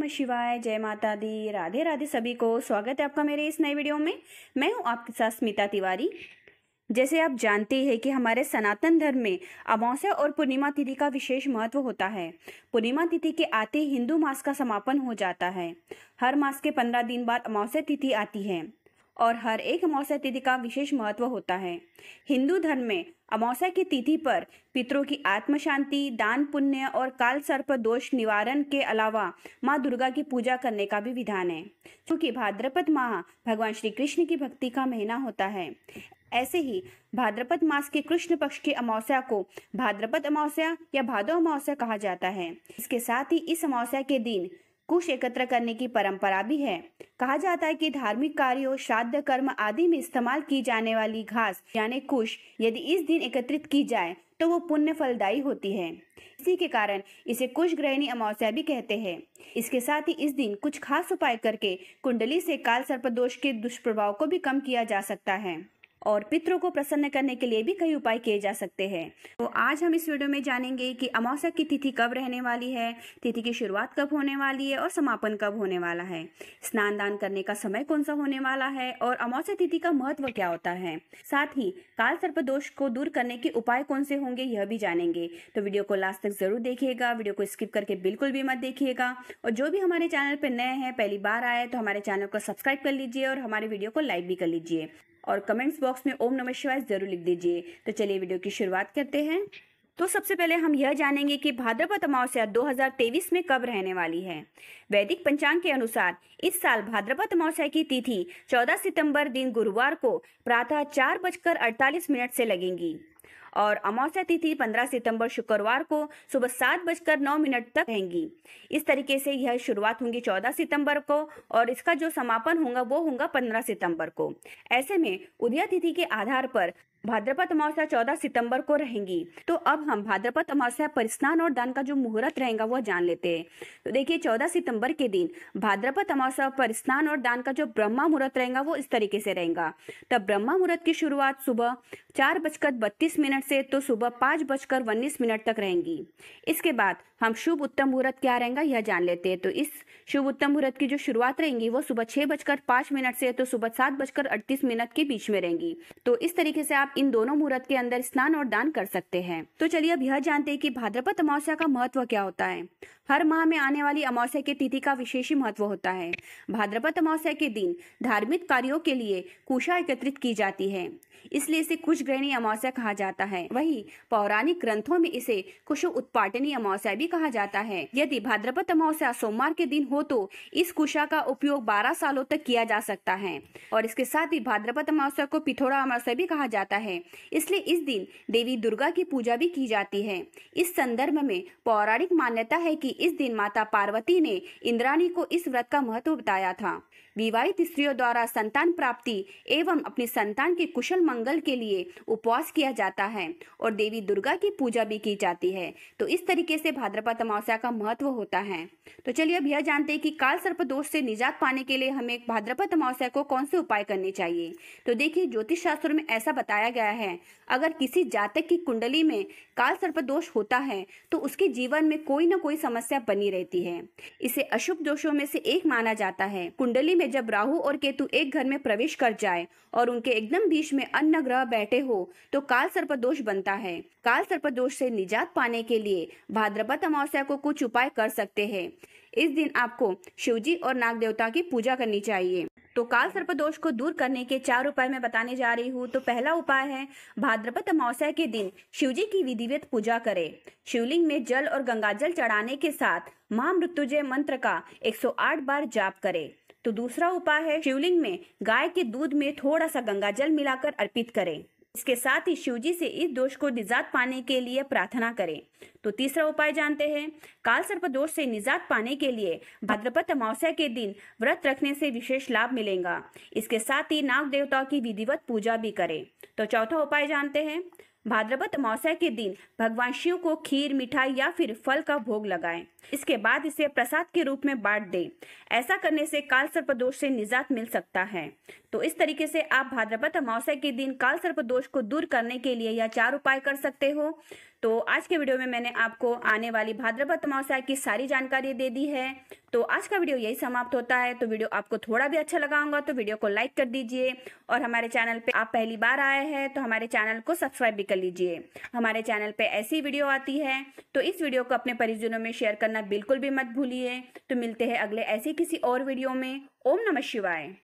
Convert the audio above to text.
नमः शिवाय जय माता दी राधे राधे सभी को स्वागत है आपका मेरे इस नए वीडियो में मैं हूं आपके साथ स्मिता तिवारी जैसे आप जानते हैं है कि हमारे सनातन धर्म में अमावस्या और पूर्णिमा तिथि का विशेष महत्व होता है पूर्णिमा तिथि के आते हिंदू मास का समापन हो जाता है हर मास के पंद्रह दिन बाद अमावस्या तिथि आती है और हर एक अमावस्या तिथि का विशेष महत्व होता है हिंदू धर्म में अमावस्या की तिथि पर पितरों की आत्म शांति दान पुण्य और काल सर्प दोष निवारण के अलावा माँ दुर्गा की पूजा करने का भी विधान है क्योंकि भाद्रपद माह भगवान श्री कृष्ण की भक्ति का महीना होता है ऐसे ही भाद्रपद मास के कृष्ण पक्ष की अमावस्या को भाद्रपद अमावस्या या भादो अमावस्या कहा जाता है इसके साथ ही इस अमावस्या के दिन कुश एकत्र करने की परंपरा भी है कहा जाता है कि धार्मिक कार्यों श्राद्ध कर्म आदि में इस्तेमाल की जाने वाली घास यानी कुश यदि इस दिन एकत्रित की जाए तो वो पुण्य फलदायी होती है इसी के कारण इसे कुश ग्रहणी अमावस्या भी कहते हैं इसके साथ ही इस दिन कुछ खास उपाय करके कुंडली से काल सर्पदोष के दुष्प्रभाव को भी कम किया जा सकता है और पितरों को प्रसन्न करने के लिए भी कई उपाय किए जा सकते हैं तो आज हम इस वीडियो में जानेंगे कि अमावस्या की तिथि कब रहने वाली है तिथि की शुरुआत कब होने वाली है और समापन कब होने वाला है स्नान दान करने का समय कौन सा होने वाला है और अमावस्या तिथि का महत्व क्या होता है साथ ही काल सर्प दोष को दूर करने के उपाय कौन से होंगे यह भी जानेंगे तो वीडियो को लास्ट तक जरूर देखिएगा वीडियो को स्किप करके बिल्कुल भी मत देखिएगा और जो भी हमारे चैनल पर नए हैं पहली बार आए तो हमारे चैनल को सब्सक्राइब कर लीजिए और हमारे वीडियो को लाइक भी कर लीजिए और कमेंट्स बॉक्स में ओम नमः शिवाय जरूर लिख दीजिए तो चलिए वीडियो की शुरुआत करते हैं तो सबसे पहले हम यह जानेंगे कि भाद्रपद अमावस्या 2023 में कब रहने वाली है वैदिक पंचांग के अनुसार इस साल भाद्रपद अमावस्या की तिथि 14 सितंबर दिन गुरुवार को प्रातः चार बजकर अड़तालीस मिनट से लगेंगी और अमावस्या तिथि 15 सितंबर शुक्रवार को सुबह सात बजकर नौ मिनट तक रहेंगी इस तरीके से यह शुरुआत होंगी 14 सितंबर को और इसका जो समापन होगा वो होगा 15 सितंबर को ऐसे में उदया तिथि के आधार पर भाद्रपद अमावस्या चौदह सितंबर को रहेंगी तो अब हम भाद्रपद अमावस्या पर स्नान और दान का जो मुहूर्त रहेगा वह जान लेते हैं तो देखिए चौदह सितंबर के दिन भाद्रपद अमावस्या पर स्नान और दान का जो ब्रह्मा मुहूर्त रहेगा वो इस तरीके से रहेगा तब ब्रह्मा मुहूर्त की शुरुआत सुबह चार बजकर बत्तीस मिनट से तो सुबह पाँच बजकर उन्नीस मिनट तक रहेंगी इसके बाद हम शुभ उत्तम मुहूर्त क्या रहेगा यह जान लेते हैं तो इस शुभ उत्तम मुहूर्त की जो शुरुआत रहेंगी वो सुबह छह बजकर पांच मिनट से तो सुबह सात बजकर अड़तीस मिनट के बीच में रहेंगी तो इस तरीके से आप आप इन दोनों मुहूर्त के अंदर स्नान और दान कर सकते हैं तो चलिए अब यह जानते हैं कि भाद्रपद अमावस्या का महत्व क्या होता है हर माह में आने वाली अमावस्या की तिथि का विशेष महत्व होता है भाद्रपद अमावस्या के दिन धार्मिक कार्यों के लिए कुशा एकत्रित की जाती है इसलिए इसे कुश ग्रहणी अमावस्या कहा जाता है वही पौराणिक ग्रंथों में इसे कुश उत्पाटनी अमावस्या भी कहा जाता है यदि भाद्रपद अमावस्या सोमवार के दिन हो तो इस कुशा का उपयोग बारह सालों तक किया जा सकता है और इसके साथ ही भाद्रपद अमावस्या को पिथौरा अमावस्या भी कहा जाता है है इसलिए इस दिन देवी दुर्गा की पूजा भी की जाती है इस संदर्भ में पौराणिक मान्यता है कि इस दिन माता पार्वती ने इंद्राणी को इस व्रत का महत्व बताया था विवाहित स्त्रियों द्वारा संतान प्राप्ति एवं अपनी संतान के कुशल मंगल के लिए उपवास किया जाता है और देवी दुर्गा की पूजा भी की जाती है तो इस तरीके से भाद्रपद अमावस्या का महत्व होता है तो चलिए अब यह जानते हैं कि काल सर्प दोष से निजात पाने के लिए हमें भाद्रपद अमावस्या को कौन से उपाय करने चाहिए तो देखिए ज्योतिष शास्त्र में ऐसा बताया बताया गया है अगर किसी जातक की कुंडली में काल सर्प दोष होता है तो उसके जीवन में कोई न कोई समस्या बनी रहती है इसे अशुभ दोषों में से एक माना जाता है कुंडली में जब राहु और केतु एक घर में प्रवेश कर जाए और उनके एकदम बीच में अन्य ग्रह बैठे हो तो काल सर्प दोष बनता है काल सर्प दोष से निजात पाने के लिए भाद्रपद अमावस्या को कुछ उपाय कर सकते हैं इस दिन आपको शिवजी और नाग देवता की पूजा करनी चाहिए तो काल सर्पदोष को दूर करने के चार उपाय मैं बताने जा रही हूँ तो पहला उपाय है भाद्रपद अमावस्या के दिन शिवजी की विधिवत पूजा करें शिवलिंग में जल और गंगाजल चढ़ाने के साथ महामृत्युजय मंत्र का 108 बार जाप करें तो दूसरा उपाय है शिवलिंग में गाय के दूध में थोड़ा सा गंगाजल मिलाकर अर्पित करें इसके साथ ही शिवजी से इस दोष को निजात पाने के लिए प्रार्थना करें तो तीसरा उपाय जानते हैं काल सर्प दोष से निजात पाने के लिए भद्रपद अमावस्या के दिन व्रत रखने से विशेष लाभ मिलेगा इसके साथ ही नाग देवता की विधिवत पूजा भी करें तो चौथा उपाय जानते हैं भाद्रपद मौसा के दिन भगवान शिव को खीर मिठाई या फिर फल का भोग लगाएं। इसके बाद इसे प्रसाद के रूप में बांट दें। ऐसा करने से काल सर्पदोष से निजात मिल सकता है तो इस तरीके से आप भाद्रपद मौसा के दिन काल सर्पदोष को दूर करने के लिए यह चार उपाय कर सकते हो तो आज के वीडियो में मैंने आपको आने वाली भाद्रपद मौसा की सारी जानकारी दे दी है तो आज का वीडियो यही समाप्त होता है तो वीडियो आपको थोड़ा भी अच्छा लगा होगा तो वीडियो को लाइक कर दीजिए और हमारे चैनल पे आप पहली बार आए हैं तो हमारे चैनल को सब्सक्राइब भी कर लीजिए हमारे चैनल पे ऐसी वीडियो आती है तो इस वीडियो को अपने परिजनों में शेयर करना बिल्कुल भी मत भूलिए तो मिलते हैं अगले ऐसे किसी और वीडियो में ओम नमः शिवाय